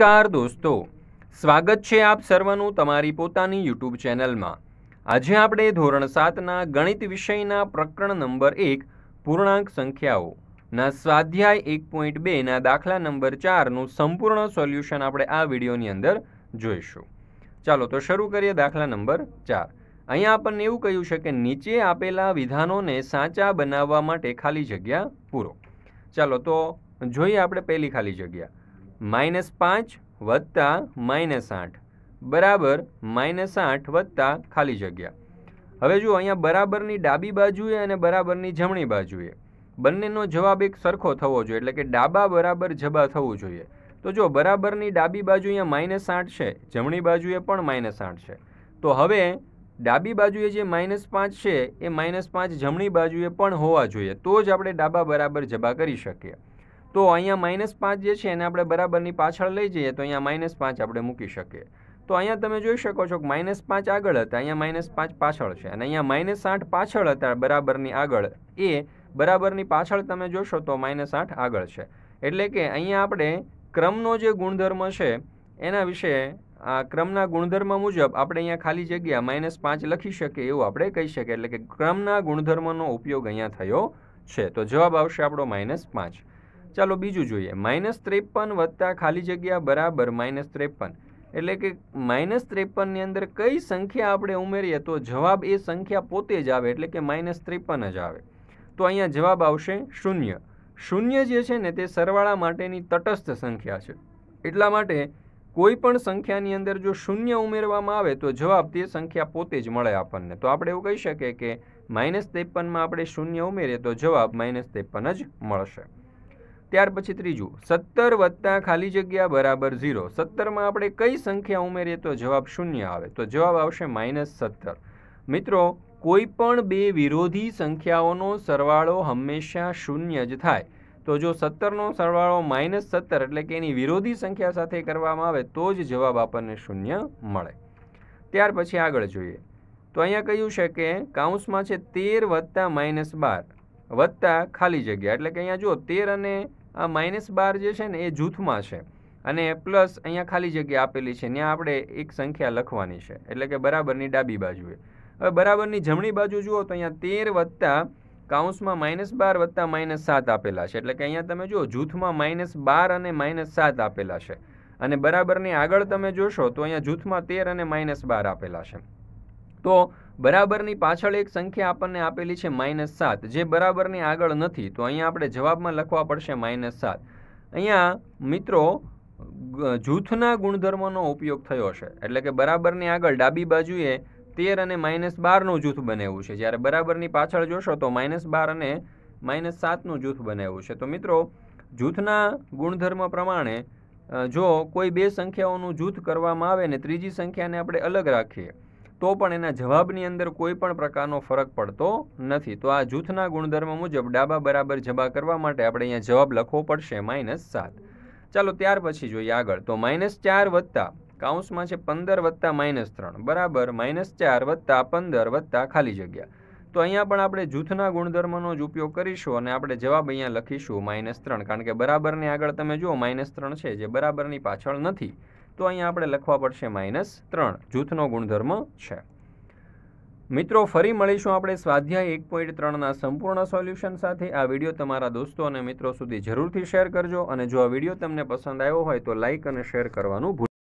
નમસ્કાર દોસ્તો સ્વાગત છે આપ સર્વનું તમારી પોતાની યુટ્યુબ ચેનલમાં આજે આપણે ધોરણ સાતના ગણિત વિષયના પ્રકરણ નંબર એક પૂર્ણાંક સંખ્યાઓ ના સ્વાધ્યાય એક પોઈન્ટ બેના દાખલા નંબર ચારનું સંપૂર્ણ સોલ્યુશન આપણે આ વિડીયોની અંદર જોઈશું ચાલો તો શરૂ કરીએ દાખલા નંબર ચાર અહીંયા આપણને એવું કહ્યું છે કે નીચે આપેલા વિધાનોને સાચા બનાવવા માટે ખાલી જગ્યા પૂરો ચાલો તો જોઈએ આપણે પહેલી ખાલી જગ્યા માઇનસ પાંચ વત્તા માઇનસ આઠ બરાબર માઇનસ આઠ વત્તા ખાલી જગ્યા હવે જુઓ અહીંયા બરાબરની ડાબી બાજુએ અને બરાબરની જમણી બાજુએ બંનેનો જવાબ એક સરખો થવો જોઈએ એટલે કે ડાબા બરાબર જબા થવું જોઈએ તો જો બરાબરની ડાબી બાજુ અહીંયા માઇનસ આઠ છે જમણી બાજુએ પણ માઇનસ આઠ છે તો હવે ડાબી બાજુએ જે માઇનસ પાંચ છે એ માઇનસ પાંચ જમણી બાજુએ પણ હોવા જોઈએ તો જ આપણે ડાબા બરાબર જબા કરી શકીએ તો અહીંયા માઇનસ પાંચ જે છે એને આપણે બરાબરની પાછળ લઈ જઈએ તો અહીંયા માઇનસ પાંચ આપણે મૂકી શકીએ તો અહીંયા તમે જોઈ શકો છો કે માઇનસ પાંચ આગળ હતા અહીંયા માઇનસ પાંચ પાછળ છે અને અહીંયા માઇનસ આઠ પાછળ હતા બરાબરની આગળ એ બરાબરની પાછળ તમે જોશો તો માઇનસ આઠ આગળ છે એટલે કે અહીંયા આપણે ક્રમનો જે ગુણધર્મ છે એના વિશે આ ક્રમના ગુણધર્મ મુજબ આપણે અહીંયા ખાલી જગ્યા માઇનસ પાંચ લખી શકીએ એવું આપણે કહી શકીએ એટલે કે ક્રમના ગુણધર્મનો ઉપયોગ અહીંયા થયો છે તો જવાબ આવશે આપણો માઇનસ પાંચ ચાલો બીજું જોઈએ માઇનસ ત્રેપન વત્તા ખાલી જગ્યા બરાબર માઇનસ ત્રેપન એટલે કે માઇનસ ત્રેપનની અંદર કઈ સંખ્યા આપણે ઉમેરીએ તો જવાબ એ સંખ્યા પોતે જ આવે એટલે કે માઇનસ ત્રેપન જ આવે તો અહીંયા જવાબ આવશે શૂન્ય શૂન્ય જે છે ને તે સરવાળા માટેની તટસ્થ સંખ્યા છે એટલા માટે કોઈ પણ સંખ્યાની અંદર જો શૂન્ય ઉમેરવામાં આવે તો જવાબ તે સંખ્યા પોતે જ મળે આપણને તો આપણે એવું કહી શકીએ કે માઇનસ ત્રેપનમાં આપણે શૂન્ય ઉમેરીએ તો જવાબ માઇનસ ત્રેપન જ મળશે ત્યાર પછી ત્રીજું સત્તર વત્તા ખાલી જગ્યા બરાબર ઝીરો સત્તરમાં આપણે કઈ સંખ્યા ઉમેરીએ તો જવાબ શૂન્ય આવે તો જવાબ આવશે માઇનસ સત્તર મિત્રો કોઈ પણ બે વિરોધી સંખ્યાઓનો સરવાળો હંમેશા શૂન્ય જ થાય તો જો સત્તરનો સરવાળો માઇનસ સત્તર એટલે કે એની વિરોધી સંખ્યા સાથે કરવામાં આવે તો જ જવાબ આપણને શૂન્ય મળે ત્યાર પછી આગળ જોઈએ તો અહીંયા કહ્યું છે કે કાઉન્સમાં છે તેર વત્તા માઇનસ બાર વત્તા ખાલી જગ્યા એટલે કે અહીંયા જો તેર અને આ માઇનસ બાર જે છે ને એ જૂથમાં છે અને પ્લસ અહીંયા ખાલી જગ્યા આપેલી છે ત્યાં આપણે એક સંખ્યા લખવાની છે એટલે કે બરાબરની ડાબી બાજુએ હવે બરાબરની જમણી બાજુ જુઓ તો અહીંયા તેર વત્તા કાઉન્સમાં માઇનસ બાર વત્તા માઇનસ સાત આપેલા છે એટલે કે અહીંયા તમે જુઓ જૂથમાં માઇનસ બાર અને માઇનસ સાત આપેલા છે અને બરાબરની આગળ તમે જોશો તો અહીંયા જૂથમાં તેર અને માઇનસ બાર આપેલા છે તો બરાબરની પાછળ એક સંખ્યા આપણને આપેલી છે માઇનસ સાત જે બરાબરની આગળ નથી તો અહીંયા આપણે જવાબમાં લખવા પડશે માઇનસ સાત અહીંયા મિત્રો જૂથના ગુણધર્મોનો ઉપયોગ થયો છે એટલે કે બરાબરની આગળ ડાબી બાજુએ તેર અને માઇનસ બારનું જૂથ બનેવું છે જ્યારે બરાબરની પાછળ જોશો તો માઇનસ બાર અને માઇનસ સાતનું જૂથ બનેવું છે તો મિત્રો જૂથના ગુણધર્મ પ્રમાણે જો કોઈ બે સંખ્યાઓનું જૂથ કરવામાં આવે ને ત્રીજી સંખ્યાને આપણે અલગ રાખીએ તો પણ એના જવાબની અંદર કોઈ પણ પ્રકારનો ફરક પડતો નથી તો આ જૂથના ગુણધર્મ મુજબ ડાબા બરાબર જબા કરવા માટે આપણે અહીંયા જવાબ લખવો પડશે માઇનસ સાત ચાલો ત્યાર પછી જોઈએ આગળ તો માઇનસ ચાર વત્તા કાઉન્સમાં છે પંદર વત્તા માઇનસ ત્રણ બરાબર માઇનસ ચાર વત્તા પંદર વત્તા ખાલી જગ્યા તો અહીંયા પણ આપણે જૂથના ગુણધર્મનો જ ઉપયોગ કરીશું અને આપણે જવાબ અહીંયા લખીશું માઇનસ ત્રણ કારણ કે બરાબરની આગળ તમે જુઓ માઇનસ ત્રણ છે જે બરાબરની પાછળ નથી તો અહીંયા આપણે લખવા પડશે માઇનસ ત્રણ જૂથનો ગુણધર્મ છે મિત્રો ફરી મળીશું આપણે સ્વાધ્યાય એક પોઈન્ટ ત્રણના સંપૂર્ણ સોલ્યુશન સાથે આ વિડીયો તમારા દોસ્તો અને મિત્રો સુધી જરૂરથી શેર કરજો અને જો આ વિડીયો તમને પસંદ આવ્યો હોય તો લાઇક અને શેર કરવાનું